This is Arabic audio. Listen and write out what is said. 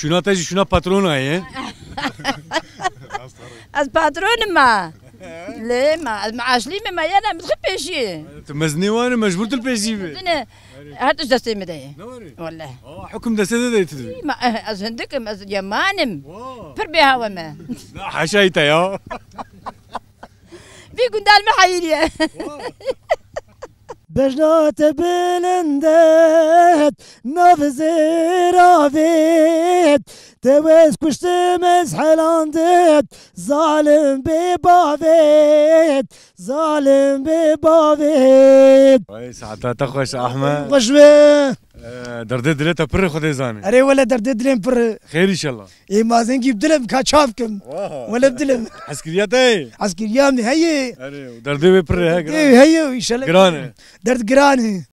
شنو تجي شنو باترون هاي از باترون ما لا ما المعاش لي ما انا مش بيجي تمزني وانا مجبور تلبيجي انا هاد جدا سي مداي والله حكم دا سيدا ما از هندك از يمانم بها وما حشايتا يا في قندال محيريا بجنات بلندات نفزي رافي عندك تبس كشت مسحل عندك ظالم ببافيت ظالم ببافيت كويس حتى تخوش احمد خوش آه، دردد دلتا پر خود زانه اره ولا درد دلم پر خیر ان شاء الله ای مازن کی بدلم کا چاف کم ولا بدلم عسکریات ای عسکریام هی اره درد پر هی هی ان شاء الله گرانه درد گرانه